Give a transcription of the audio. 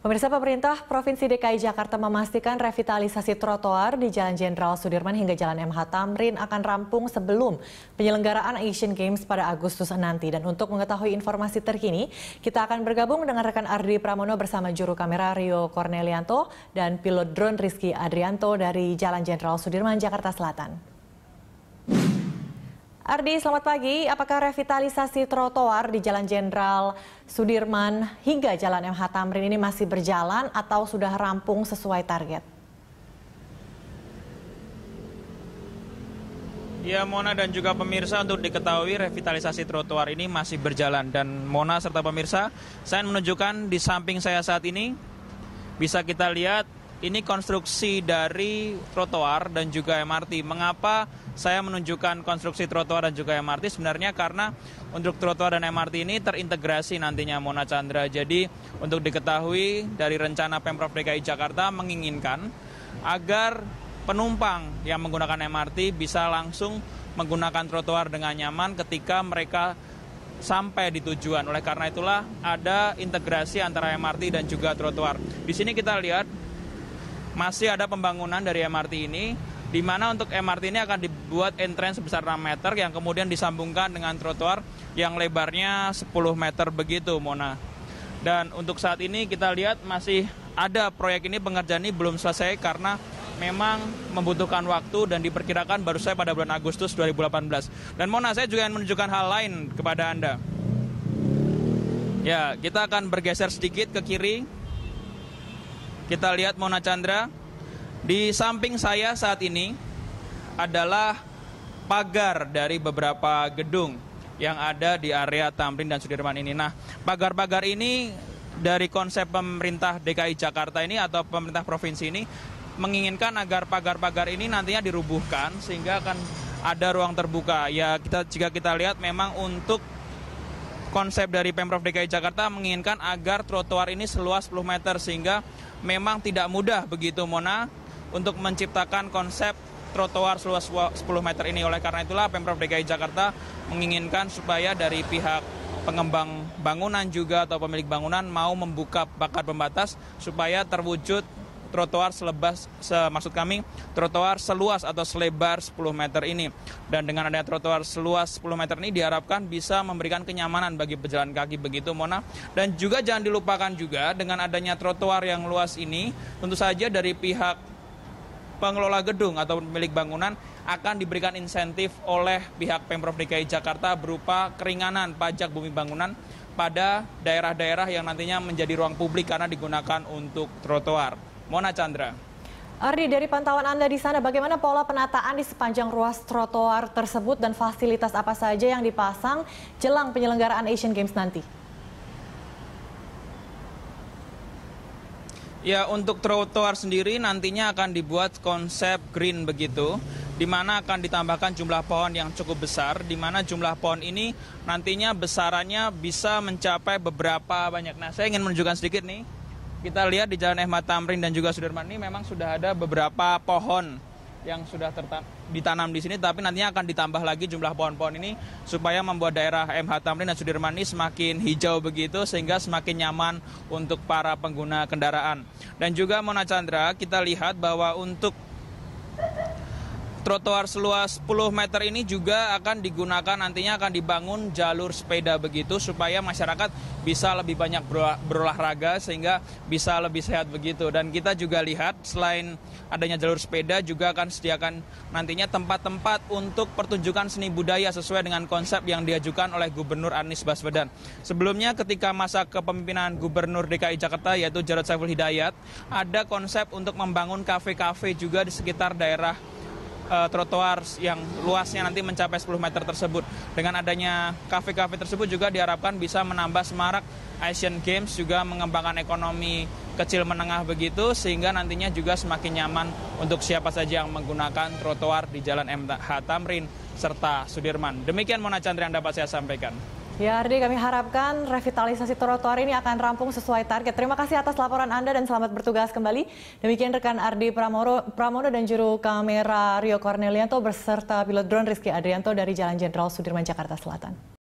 Pemirsa pemerintah Provinsi DKI Jakarta memastikan revitalisasi trotoar di Jalan Jenderal Sudirman hingga Jalan MH Tamrin akan rampung sebelum penyelenggaraan Asian Games pada Agustus nanti. Dan untuk mengetahui informasi terkini, kita akan bergabung dengan rekan Ardi Pramono bersama juru kamera Rio Cornelianto dan pilot drone Rizky Adrianto dari Jalan Jenderal Sudirman, Jakarta Selatan. Ardi, selamat pagi. Apakah revitalisasi trotoar di Jalan Jenderal Sudirman hingga Jalan MH Tamrin ini masih berjalan atau sudah rampung sesuai target? Ya Mona dan juga pemirsa untuk diketahui revitalisasi trotoar ini masih berjalan dan Mona serta pemirsa saya menunjukkan di samping saya saat ini bisa kita lihat ini konstruksi dari trotoar dan juga MRT. Mengapa saya menunjukkan konstruksi trotoar dan juga MRT sebenarnya karena untuk trotoar dan MRT ini terintegrasi nantinya Mona Chandra. Jadi untuk diketahui dari rencana Pemprov DKI Jakarta menginginkan agar penumpang yang menggunakan MRT bisa langsung menggunakan trotoar dengan nyaman ketika mereka sampai di tujuan. Oleh karena itulah ada integrasi antara MRT dan juga trotoar. Di sini kita lihat masih ada pembangunan dari MRT ini di mana untuk MRT ini akan dibuat entrance sebesar 6 meter yang kemudian disambungkan dengan trotoar yang lebarnya 10 meter begitu Mona. Dan untuk saat ini kita lihat masih ada proyek ini pengerjaan ini belum selesai karena memang membutuhkan waktu dan diperkirakan baru saya pada bulan Agustus 2018. Dan Mona saya juga ingin menunjukkan hal lain kepada Anda. Ya, kita akan bergeser sedikit ke kiri. Kita lihat Mona Chandra di samping saya saat ini adalah pagar dari beberapa gedung yang ada di area Tamrin dan Sudirman ini. Nah, pagar-pagar ini dari konsep pemerintah DKI Jakarta ini atau pemerintah provinsi ini menginginkan agar pagar-pagar ini nantinya dirubuhkan sehingga akan ada ruang terbuka. Ya, kita jika kita lihat memang untuk konsep dari Pemprov DKI Jakarta menginginkan agar trotoar ini seluas 10 meter sehingga memang tidak mudah begitu Mona untuk menciptakan konsep trotoar seluas 10 meter ini. Oleh karena itulah Pemprov DKI Jakarta menginginkan supaya dari pihak pengembang bangunan juga atau pemilik bangunan mau membuka bakat pembatas supaya terwujud trotoar selebas se, maksud kami trotoar seluas atau selebar 10 meter ini. Dan dengan adanya trotoar seluas 10 meter ini diharapkan bisa memberikan kenyamanan bagi pejalan kaki begitu Mona. Dan juga jangan dilupakan juga dengan adanya trotoar yang luas ini tentu saja dari pihak pengelola gedung atau pemilik bangunan akan diberikan insentif oleh pihak Pemprov DKI Jakarta berupa keringanan pajak bumi bangunan pada daerah-daerah yang nantinya menjadi ruang publik karena digunakan untuk trotoar. Mona Chandra. Ardi, dari pantauan Anda di sana, bagaimana pola penataan di sepanjang ruas trotoar tersebut dan fasilitas apa saja yang dipasang jelang penyelenggaraan Asian Games nanti? Ya, untuk trotoar sendiri nantinya akan dibuat konsep green begitu, di mana akan ditambahkan jumlah pohon yang cukup besar, di mana jumlah pohon ini nantinya besarannya bisa mencapai beberapa banyak. Nah, saya ingin menunjukkan sedikit nih, kita lihat di Jalan Ahmad Tamrin dan juga Sudirman ini memang sudah ada beberapa pohon yang sudah ditanam di sini tapi nantinya akan ditambah lagi jumlah pohon-pohon ini supaya membuat daerah MH Tamrin dan Sudirman ini semakin hijau begitu sehingga semakin nyaman untuk para pengguna kendaraan. Dan juga Mona Chandra kita lihat bahwa untuk trotoar seluas 10 meter ini juga akan digunakan nantinya akan dibangun jalur sepeda begitu supaya masyarakat bisa lebih banyak berolahraga sehingga bisa lebih sehat begitu dan kita juga lihat selain adanya jalur sepeda juga akan sediakan nantinya tempat-tempat untuk pertunjukan seni budaya sesuai dengan konsep yang diajukan oleh Gubernur Anies Baswedan. Sebelumnya ketika masa kepemimpinan Gubernur DKI Jakarta yaitu Jarod Saiful Hidayat ada konsep untuk membangun kafe-kafe juga di sekitar daerah uh, trotoar yang luasnya nanti mencapai 10 meter tersebut. Dengan adanya kafe-kafe tersebut juga diharapkan bisa menambah semarak Asian Games juga mengembangkan ekonomi kecil menengah begitu sehingga nantinya juga semakin nyaman untuk siapa saja yang menggunakan trotoar di Jalan MH Tamrin serta Sudirman. Demikian Mona Chandra yang dapat saya sampaikan. Ya Ardi, kami harapkan revitalisasi trotoar ini akan rampung sesuai target. Terima kasih atas laporan Anda dan selamat bertugas kembali. Demikian rekan Ardi Pramono, Pramono dan juru kamera Rio Cornelianto berserta pilot drone Rizky Adrianto dari Jalan Jenderal Sudirman, Jakarta Selatan.